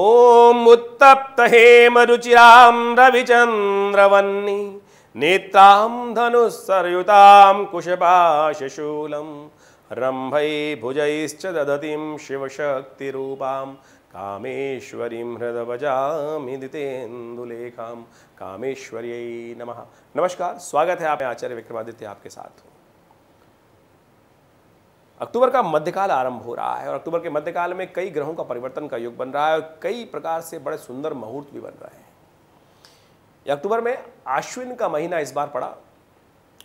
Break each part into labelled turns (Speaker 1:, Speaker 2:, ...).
Speaker 1: ओम उत्तप्त हेम रुचिराम रविचंद्रवन्नी नेत्रां धनुस्सरयुतां कुशपाशशूलं रम्भै भुजैश्च ददतिं शिवशक्तिरूपां कामेश्वरीं हृदवजामि दितेन्दुलेखां कामेश्वर्यै नमः नमस्कार स्वागत है आप आचार्य विक्रमादित्य आपके साथ हूँ अक्टूबर का मध्यकाल आरंभ हो रहा है और अक्टूबर के मध्यकाल में कई ग्रहों का परिवर्तन का युग बन रहा है और कई प्रकार से बड़े सुंदर मुहूर्त भी बन रहे हैं अक्टूबर में आश्विन का महीना इस बार पड़ा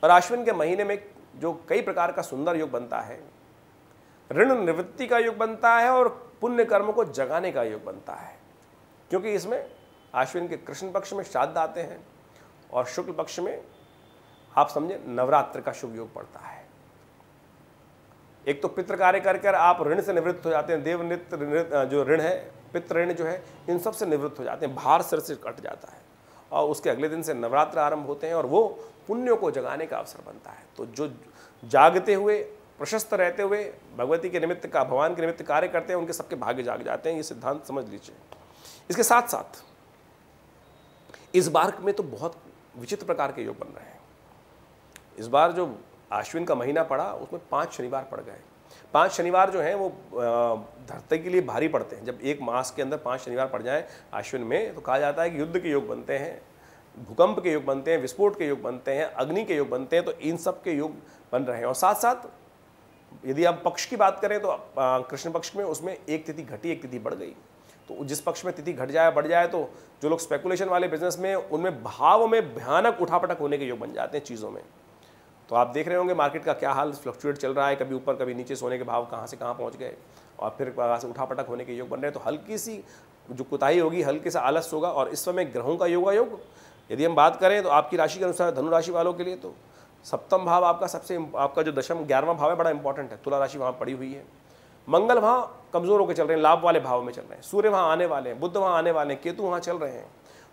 Speaker 1: और आश्विन के महीने में जो कई प्रकार का सुंदर योग बनता है ऋण निवृत्ति का योग बनता है और पुण्य कर्म को जगाने का योग बनता है क्योंकि इसमें आश्विन के कृष्ण पक्ष में श्राद्ध आते हैं और शुक्ल पक्ष में आप समझे नवरात्र का शुभ योग पड़ता है एक तो पितृ कार्य कर कर आप ऋण से निवृत्त हो जाते हैं देव नृत्य जो ऋण है पितृ ऋण जो है इन सब से निवृत्त हो जाते हैं भार सिर से कट जाता है और उसके अगले दिन से नवरात्र आरंभ होते हैं और वो पुण्यों को जगाने का अवसर बनता है तो जो जागते हुए प्रशस्त रहते हुए भगवती के निमित्त का भगवान के निमित्त कार्य करते हैं उनके सबके भाग्य जाग जाते हैं ये सिद्धांत समझ लीजिए इसके साथ साथ इस बार में तो बहुत विचित्र प्रकार के योग बन रहे हैं इस बार जो आश्विन का महीना पड़ा उसमें पाँच शनिवार पड़ गए पांच शनिवार जो हैं वो धरती के लिए भारी पड़ते हैं जब एक मास के अंदर पांच शनिवार पड़ जाएं आश्विन में तो कहा जाता है कि युद्ध के योग बनते हैं भूकंप के योग बनते हैं विस्फोट के योग बनते हैं अग्नि के योग बनते हैं तो इन सब के योग बन रहे हैं और साथ साथ यदि आप पक्ष की बात करें तो कृष्ण पक्ष में उसमें एक तिथि घटी एक तिथि बढ़ गई तो जिस पक्ष में तिथि घट जाए बढ़ जाए तो जो लोग स्पेकुलेशन वाले बिजनेस में उनमें भाव में भयानक उठापटक होने के योग बन जाते हैं चीज़ों में तो आप देख रहे होंगे मार्केट का क्या हाल फ्लक्चुएट चल रहा है कभी ऊपर कभी नीचे सोने के भाव कहाँ से कहाँ पहुँच गए और फिर वहाँ से उठापटक होने के योग बन रहे हैं तो हल्की सी जो कुताही होगी हल्के सा आलस होगा और इस समय ग्रहों का योगा योग यदि हम बात करें तो आपकी राशि के अनुसार धनु राशि वालों के लिए तो सप्तम भाव आपका सबसे आपका जो दशम ग्यारहवा भाव है बड़ा इंपॉर्टेंट है तुला राशि वहाँ पड़ी हुई है मंगल वहाँ कमज़ोर होकर चल रहे हैं लाभ वाले भाव में चल रहे हैं सूर्य वहाँ आने वाले हैं बुद्ध वहाँ आने वाले हैं केतु वहाँ चल रहे हैं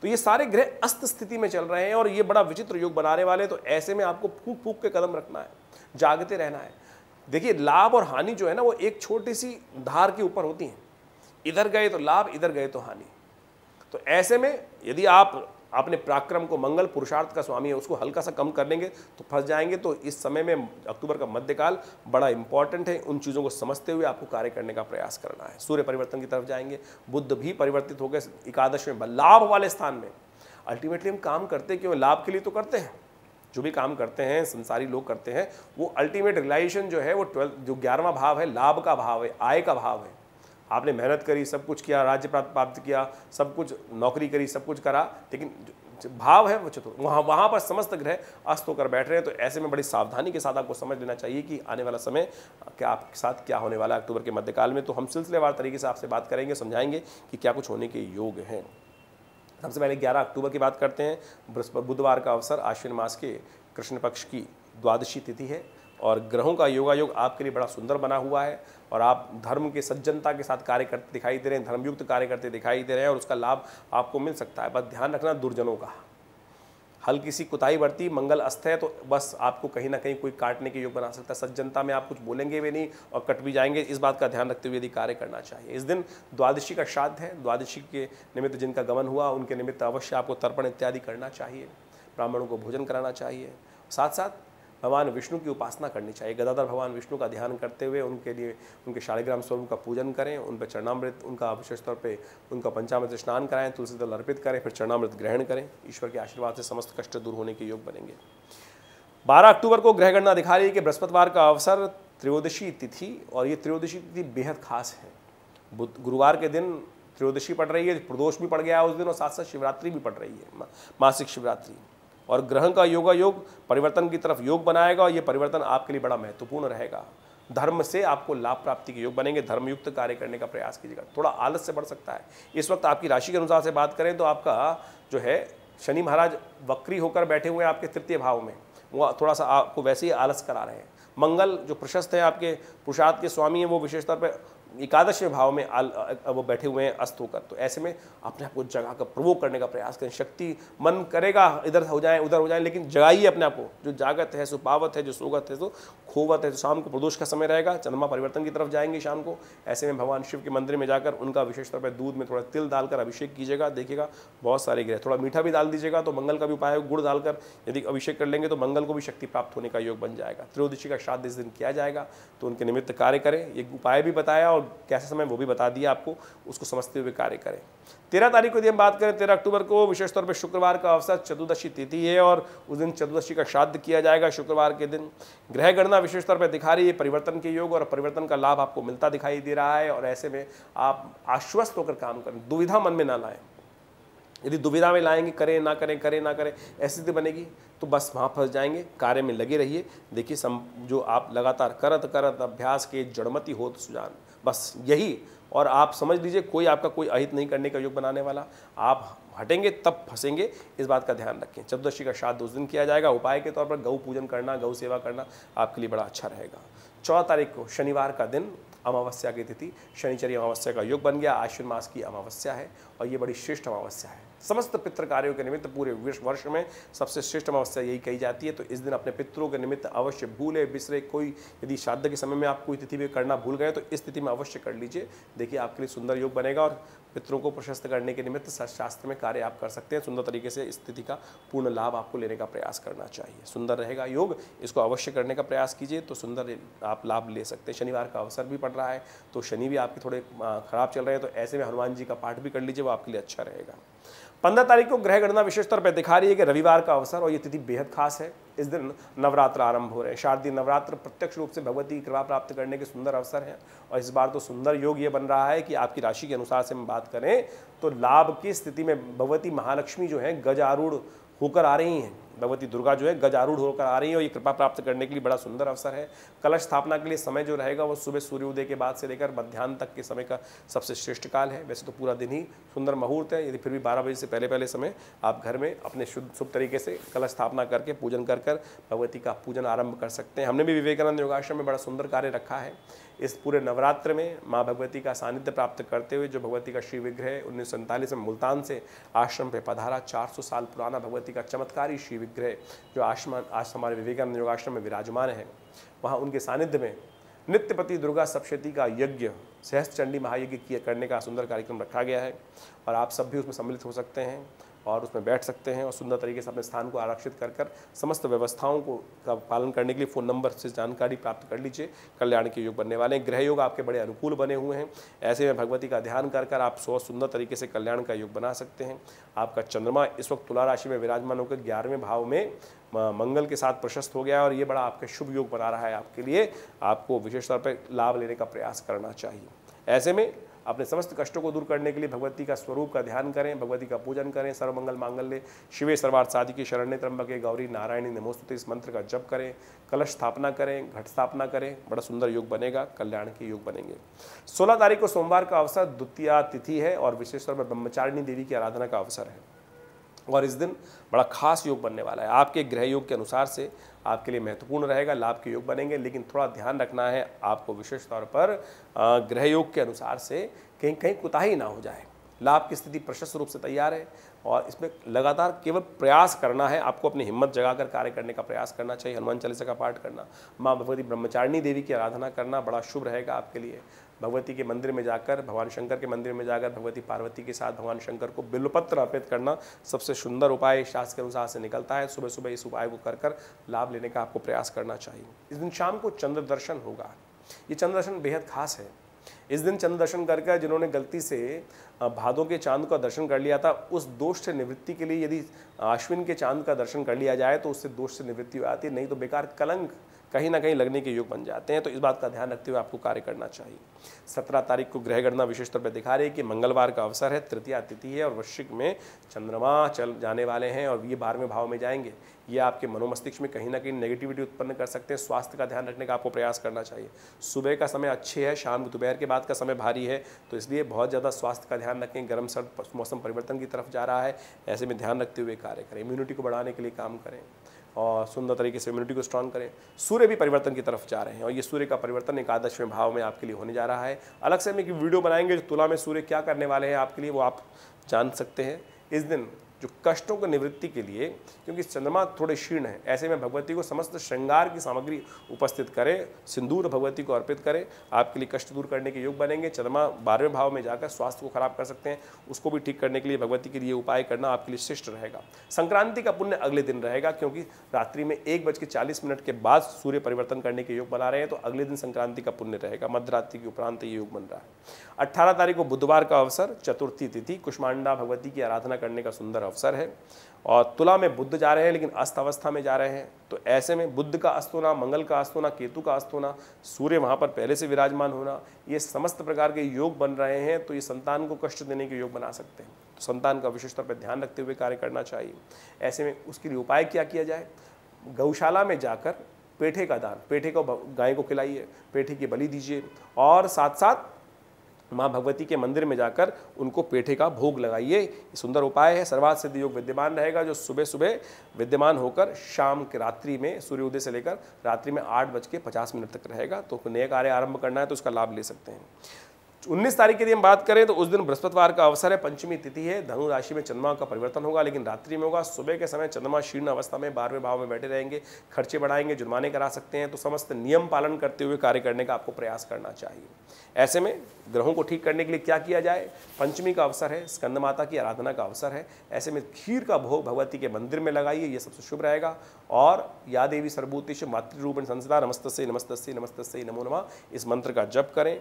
Speaker 1: तो ये सारे ग्रह अस्त स्थिति में चल रहे हैं और ये बड़ा विचित्र योग बनाने वाले हैं तो ऐसे में आपको फूक फूक के कदम रखना है जागते रहना है देखिए लाभ और हानि जो है ना वो एक छोटी सी धार के ऊपर होती हैं इधर गए तो लाभ इधर गए तो हानि तो ऐसे में यदि आप आपने पराक्रम को मंगल पुरुषार्थ का स्वामी है उसको हल्का सा कम कर लेंगे तो फंस जाएंगे तो इस समय में अक्टूबर का मध्यकाल बड़ा इंपॉर्टेंट है उन चीज़ों को समझते हुए आपको कार्य करने का प्रयास करना है सूर्य परिवर्तन की तरफ जाएंगे बुद्ध भी परिवर्तित हो गए एकादश में लाभ वाले स्थान में अल्टीमेटली हम काम करते क्यों लाभ के लिए तो करते हैं जो भी काम करते हैं संसारी लोग करते हैं वो अल्टीमेट रिलाइजेशन जो है वो ट्वेल्थ जो ग्यारहवा भाव है लाभ का भाव है आय का भाव है आपने मेहनत करी सब कुछ किया राज्य प्राप्त किया सब कुछ नौकरी करी सब कुछ करा लेकिन भाव है वो चतुर वहाँ वहाँ पर समस्त ग्रह अस्त होकर बैठ रहे हैं तो ऐसे में बड़ी सावधानी के साथ आपको समझ लेना चाहिए कि आने वाला समय क्या आपके साथ क्या होने वाला है अक्टूबर के मध्यकाल में तो हम सिलसिलेवार तरीके से आपसे बात करेंगे समझाएंगे कि क्या कुछ होने के योग हैं सबसे पहले 11 अक्टूबर की बात करते हैं बुधवार का अवसर आश्विन मास के कृष्ण पक्ष की द्वादशी तिथि है और ग्रहों का योगायोग आपके लिए बड़ा सुंदर बना हुआ है और आप धर्म के सज्जनता के साथ कार्य करते दिखाई दे रहे हैं धर्मयुक्त कार्य करते दिखाई दे रहे हैं और उसका लाभ आपको मिल सकता है बस ध्यान रखना दुर्जनों का हल्की सी कुताही बढ़ती मंगल अस्त है तो बस आपको कहीं ना कहीं कोई काटने के योग बना सकता है सज्जनता में आप कुछ बोलेंगे भी नहीं और कट भी जाएंगे इस बात का ध्यान रखते हुए यदि कार्य करना चाहिए इस दिन द्वादशी का श्राद्ध है द्वादशी के निमित्त जिनका गमन हुआ उनके निमित्त अवश्य आपको तर्पण इत्यादि करना चाहिए ब्राह्मणों को भोजन कराना चाहिए साथ साथ भगवान विष्णु की उपासना करनी चाहिए गदाधर भगवान विष्णु का ध्यान करते हुए उनके लिए उनके शालिग्राम स्वरूप का पूजन करें उन पर चरणामृत उनका विशेष तौर पर उनका पंचामृत स्नान कराएं तुलसी दल अर्पित करें फिर चरणामृत ग्रहण करें ईश्वर के आशीर्वाद से समस्त कष्ट दूर होने के योग बनेंगे बारह अक्टूबर को ग्रह गणना दिखा रही है कि बृहस्पतिवार का अवसर त्रयोदशी तिथि और ये त्रयोदशी तिथि बेहद खास है बुध गुरुवार के दिन त्रयोदशी पड़ रही है प्रदोष भी पड़ गया है उस दिन और साथ साथ शिवरात्रि भी पड़ रही है मासिक शिवरात्रि और ग्रहण का योगा योग परिवर्तन की तरफ योग बनाएगा और ये परिवर्तन आपके लिए बड़ा महत्वपूर्ण रहेगा धर्म से आपको लाभ प्राप्ति के योग बनेंगे धर्मयुक्त कार्य करने का प्रयास कीजिएगा थोड़ा आलस से बढ़ सकता है इस वक्त आपकी राशि के अनुसार से बात करें तो आपका जो है शनि महाराज वक्री होकर बैठे हुए हैं आपके तृतीय भाव में वो थोड़ा सा आपको वैसे ही आलस करा रहे हैं मंगल जो प्रशस्त है आपके पुरुषार्थ के स्वामी हैं वो विशेष तौर पर एकादश भाव में आल, वो बैठे हुए हैं अस्त होकर तो ऐसे में अपने आप को जगा कर प्रवो करने का प्रयास करें शक्ति मन करेगा इधर हो जाए उधर हो जाए लेकिन जगाइए अपने आप को जो जागत है सुपावत है जो सोगत है जो खोवत है तो शाम को प्रदोष का समय रहेगा चंद्रमा परिवर्तन की तरफ जाएंगे शाम को ऐसे में भगवान शिव के मंदिर में जाकर उनका विशेष तौर पर दूध में थोड़ा तिल डालकर अभिषेक कीजिएगा देखिएगा बहुत सारे ग्रह थोड़ा मीठा भी डाल दीजिएगा तो मंगल का भी उपाय है गुड़ डालकर यदि अभिषेक कर लेंगे तो मंगल को भी शक्ति प्राप्त होने का योग बन जाएगा त्रयोदशी का श्राद्ध इस दिन किया जाएगा तो उनके निमित्त कार्य करें ये उपाय भी बताया और और कैसे समय वो भी बता दिया आपको उसको समझते हुए कार्य करें तेरह तारीख को यदि हम बात करें तेरह अक्टूबर को विशेष तौर पर शुक्रवार का अवसर चतुर्दशी तिथि है और उस दिन चतुर्दशी का श्राद्ध किया जाएगा शुक्रवार के दिन ग्रह गणना विशेष तौर पर दिखा रही है परिवर्तन के योग और परिवर्तन का लाभ आपको मिलता दिखाई दे रहा है और ऐसे में आप आश्वस्त होकर काम करें दुविधा मन में ना लाएं यदि दुविधा में लाएंगे करें ना करें करें ना करें ऐसी स्थिति बनेगी तो बस वहाँ फंस जाएंगे कार्य में लगे रहिए देखिए सम जो आप लगातार करत करत अभ्यास के जड़मती हो तो सुजान बस यही और आप समझ लीजिए कोई आपका कोई अहित नहीं करने का योग बनाने वाला आप हटेंगे तब फंसेंगे इस बात का ध्यान रखें चतुर्दशी का श्राद्ध उस दिन किया जाएगा उपाय के तौर पर गौ पूजन करना गौ सेवा करना आपके लिए बड़ा अच्छा रहेगा चौदह तारीख को शनिवार का दिन अमावस्या की तिथि शनिचरी अमावस्या का योग बन गया आश्विन मास की अमावस्या है और ये बड़ी श्रेष्ठ अमावस्या है समस्त पितृ कार्यों के निमित्त पूरे विश्व वर्ष में सबसे श्रेष्ठ अमावस्या यही कही जाती है तो इस दिन अपने पितरों के निमित्त अवश्य भूले बिसरे कोई यदि श्राद्ध के समय में आप कोई तिथि भी करना भूल गए तो इस तिथि में अवश्य कर लीजिए देखिए आपके लिए सुंदर योग बनेगा और पितरों को प्रशस्त करने के निमित्त शास्त्र में कार्य आप कर सकते हैं सुंदर तरीके से इस तिथि का पूर्ण लाभ आपको लेने का प्रयास करना चाहिए सुंदर रहेगा योग इसको अवश्य करने का प्रयास कीजिए तो सुंदर आप लाभ ले सकते हैं शनिवार का अवसर भी पड़ रहा है तो शनि भी आपके थोड़े खराब चल रहे हैं तो ऐसे में हनुमान जी का पाठ भी कर लीजिए वो आपके लिए अच्छा रहेगा पंद्रह तारीख को ग्रह गणना विशेष तौर पर दिखा रही है कि रविवार का अवसर और ये तिथि बेहद खास है इस दिन नवरात्र आरंभ हो रहे हैं शारदीय नवरात्र प्रत्यक्ष रूप से भगवती की कृपा प्राप्त करने के सुंदर अवसर हैं और इस बार तो सुंदर योग ये बन रहा है कि आपकी राशि के अनुसार से हम बात करें तो लाभ की स्थिति में भगवती महालक्ष्मी जो है गजारूढ़ होकर आ रही हैं भगवती दुर्गा जो है गजारूढ़ होकर आ रही है और ये कृपा प्राप्त करने के लिए बड़ा सुंदर अवसर है कलश स्थापना के लिए समय जो रहेगा वो सुबह सूर्योदय के बाद से लेकर मध्यान्ह तक के समय का सबसे श्रेष्ठ काल है वैसे तो पूरा दिन ही सुंदर मुहूर्त है यदि फिर भी बारह बजे से पहले पहले समय आप घर में अपने शुद्ध शुभ तरीके से कलश स्थापना करके पूजन कर कर भगवती का पूजन आरंभ कर सकते हैं हमने भी विवेकानंद योगाश्रम में बड़ा सुंदर कार्य रखा है इस पूरे नवरात्र में माँ भगवती का सानिध्य प्राप्त करते हुए जो भगवती का शिव विग्रह उन्नीस में मुल्तान से आश्रम पे पधारा 400 साल पुराना भगवती का चमत्कारी शिव विग्रह जो आश्रम आज हमारे विवेकानंद आश्रम में विराजमान है वहाँ उनके सानिध्य में नित्यपति दुर्गा सप्शती का यज्ञ सहस्त्र चंडी महायज्ञ किया करने का सुंदर कार्यक्रम रखा गया है और आप सब भी उसमें सम्मिलित हो सकते हैं और उसमें बैठ सकते हैं और सुंदर तरीके से अपने स्थान को आरक्षित कर कर समस्त व्यवस्थाओं को का पालन करने के लिए फ़ोन नंबर से जानकारी प्राप्त कर लीजिए कल्याण के योग बनने वाले हैं गृह योग आपके बड़े अनुकूल बने हुए हैं ऐसे में भगवती का ध्यान कर कर आप सौ सुंदर तरीके से कल्याण का योग बना सकते हैं आपका चंद्रमा इस वक्त तुला राशि में विराजमान होकर ग्यारहवें भाव में मंगल के साथ प्रशस्त हो गया और ये बड़ा आपके शुभ योग बना रहा है आपके लिए आपको विशेष तौर पर लाभ लेने का प्रयास करना चाहिए ऐसे में अपने समस्त कष्टों को दूर करने के लिए भगवती का स्वरूप का ध्यान करें भगवती का पूजन करें सर्वमंगल मांगल्य शिवे सर्वार्थ साधि की शरण्य त्रम्बके गौरी नारायणी नमोस्तुति इस मंत्र का जप करें कलश स्थापना करें घट स्थापना करें बड़ा सुंदर योग बनेगा कल्याण के योग बनेंगे सोलह तारीख को सोमवार का अवसर द्वितीय तिथि है और विशेष तौर पर ब्रह्मचारिणी देवी की आराधना का अवसर है और इस दिन बड़ा खास योग बनने वाला है आपके ग्रह योग के अनुसार से आपके लिए महत्वपूर्ण रहेगा लाभ के योग बनेंगे लेकिन थोड़ा ध्यान रखना है आपको विशेष तौर पर ग्रह योग के अनुसार से कहीं कहीं कुताही ना हो जाए लाभ की स्थिति प्रशस्त रूप से तैयार है और इसमें लगातार केवल प्रयास करना है आपको अपनी हिम्मत जगाकर कार्य करने का प्रयास करना चाहिए हनुमान चालीसा का पाठ करना माँ भगवती ब्रह्मचारिणी देवी की आराधना करना बड़ा शुभ रहेगा आपके लिए भगवती के मंदिर में जाकर भगवान शंकर के मंदिर में जाकर भगवती पार्वती के साथ भगवान शंकर को बिलपत्र अर्पित करना सबसे सुंदर उपाय शास्त्र के अनुसार से निकलता है सुबह सुबह इस उपाय को कर कर लाभ लेने का आपको प्रयास करना चाहिए इस दिन शाम को चंद्र दर्शन होगा ये चंद्र दर्शन बेहद खास है इस दिन चंद्र दर्शन करके जिन्होंने गलती से भादों के चांद का दर्शन कर लिया था उस दोष से निवृत्ति के लिए यदि अश्विन के चांद का दर्शन कर लिया जाए तो उससे दोष से निवृत्ति हो आती है नहीं तो बेकार कलंक कहीं ना कहीं लगने के योग बन जाते हैं तो इस बात का ध्यान रखते हुए आपको कार्य करना चाहिए सत्रह तारीख को ग्रह गणना विशेष तौर पर दिखा रही है कि मंगलवार का अवसर है तृतीया तिथि है और वृश्चिक में चंद्रमा चल जाने वाले हैं और ये बारहवें भाव में जाएंगे ये आपके मनोमस्तिष्क में कहीं ना कहीं नेगेटिविटी उत्पन्न कर सकते हैं स्वास्थ्य का ध्यान रखने का आपको प्रयास करना चाहिए सुबह का समय अच्छे है शाम दोपहर के बाद का समय भारी है तो इसलिए बहुत ज़्यादा स्वास्थ्य का ध्यान रखें गर्म सर्द मौसम परिवर्तन की तरफ जा रहा है ऐसे में ध्यान रखते हुए कार्य करें इम्यूनिटी को बढ़ाने के लिए काम करें और सुंदर तरीके से इम्यूनिटी को स्ट्रांग करें सूर्य भी परिवर्तन की तरफ जा रहे हैं और ये सूर्य का परिवर्तन एकादशवें भाव में आपके लिए होने जा रहा है अलग से हम एक वीडियो बनाएंगे जो तुला में सूर्य क्या करने वाले हैं आपके लिए वो आप जान सकते हैं इस दिन जो कष्टों की निवृत्ति के लिए क्योंकि चंद्रमा थोड़े क्षीण है ऐसे में भगवती को समस्त श्रृंगार की सामग्री उपस्थित करें सिंदूर भगवती को अर्पित करें आपके लिए कष्ट दूर करने के योग बनेंगे चंद्रमा बारहवें भाव में जाकर स्वास्थ्य को खराब कर सकते हैं उसको भी ठीक करने के लिए भगवती के लिए उपाय करना आपके लिए श्रेष्ठ रहेगा संक्रांति का पुण्य अगले दिन रहेगा क्योंकि रात्रि में एक बज के चालीस मिनट के बाद सूर्य परिवर्तन करने के योग बना रहे हैं तो अगले दिन संक्रांति का पुण्य रहेगा मध्यरात्रि के उपरांत ये योग बन रहा है अट्ठारह तारीख को बुधवार का अवसर चतुर्थी तिथि कुष्मांडा भगवती की आराधना करने का सुंदर अवसर है और तुला में बुद्ध जा रहे हैं लेकिन अस्त अवस्था में जा रहे हैं तो ऐसे में बुद्ध का अस्त होना मंगल का अस्त होना केतु का अस्त होना सूर्य वहाँ पर पहले से विराजमान होना ये समस्त प्रकार के योग बन रहे हैं तो ये संतान को कष्ट देने के योग बना सकते हैं तो संतान का विशेष तौर पर ध्यान रखते हुए कार्य करना चाहिए ऐसे में उसके लिए उपाय क्या किया जाए गौशाला में जाकर पेठे का दान पेठे को गाय को खिलाइए पेठे की बलि दीजिए और साथ साथ माँ भगवती के मंदिर में जाकर उनको पेठे का भोग लगाइए सुंदर उपाय है सर्वाध सिद्धि योग विद्यमान रहेगा जो सुबह सुबह विद्यमान होकर शाम के रात्रि में सूर्योदय से लेकर रात्रि में आठ बज के पचास मिनट तक रहेगा तो नया कार्य आरंभ करना है तो उसका लाभ ले सकते हैं उन्नीस तारीख की यदि हम बात करें तो उस दिन बृहस्पतिवार का अवसर है पंचमी तिथि है धनु राशि में चंद्रमा का परिवर्तन होगा लेकिन रात्रि में होगा सुबह के समय चंद्रमा शीर्ण अवस्था में बारहवें भाव में बैठे रहेंगे खर्चे बढ़ाएंगे जुर्माने करा सकते हैं तो समस्त नियम पालन करते हुए कार्य करने का आपको प्रयास करना चाहिए ऐसे में ग्रहों को ठीक करने के लिए क्या किया जाए पंचमी का अवसर है स्कंद माता की आराधना का अवसर है ऐसे में खीर का भोग भगवती के मंदिर में लगाइए ये सबसे शुभ रहेगा और या देवी सर्वभूतिश मातृरूपण संसदा नमस्त से नमस्त से नमस्त से नमो नमा इस मंत्र का जप करें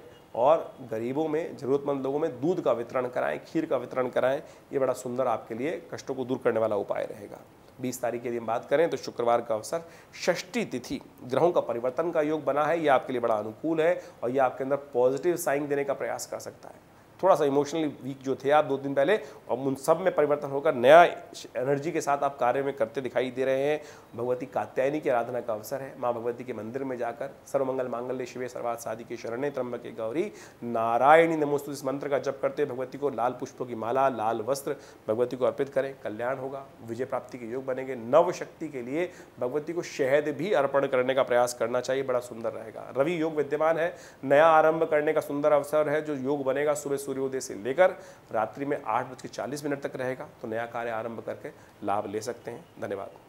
Speaker 1: और गरीबों में ज़रूरतमंद लोगों में दूध का वितरण कराएं खीर का वितरण कराएं ये बड़ा सुंदर आपके लिए कष्टों को दूर करने वाला उपाय रहेगा बीस तारीख की यदि हम बात करें तो शुक्रवार का अवसर षष्ठी तिथि ग्रहों का परिवर्तन का योग बना है यह आपके लिए बड़ा अनुकूल है और यह आपके अंदर पॉजिटिव साइन देने का प्रयास कर सकता है थोड़ा सा इमोशनली वीक जो थे आप दो दिन पहले और उन सब में परिवर्तन होकर नया एनर्जी के साथ आप कार्य में करते दिखाई दे रहे हैं भगवती कात्यायनी की आराधना का अवसर है माँ भगवती के मंदिर में जाकर सर्वमंगल मांगल्य शिवे सर्वाद सादी के शरणे त्रम्ब के गौरी नारायणी नमोस्तु इस मंत्र का जप करते भगवती को लाल पुष्पों की माला लाल वस्त्र भगवती को अर्पित करें कल्याण होगा विजय प्राप्ति के योग बनेंगे नव शक्ति के लिए भगवती को शहद भी अर्पण करने का प्रयास करना चाहिए बड़ा सुंदर रहेगा रवि योग विद्यमान है नया आरंभ करने का सुंदर अवसर है जो योग बनेगा सुबह सूर्योदय से लेकर रात्रि में आठ बज के चालीस मिनट तक रहेगा तो नया कार्य आरंभ करके लाभ ले सकते हैं धन्यवाद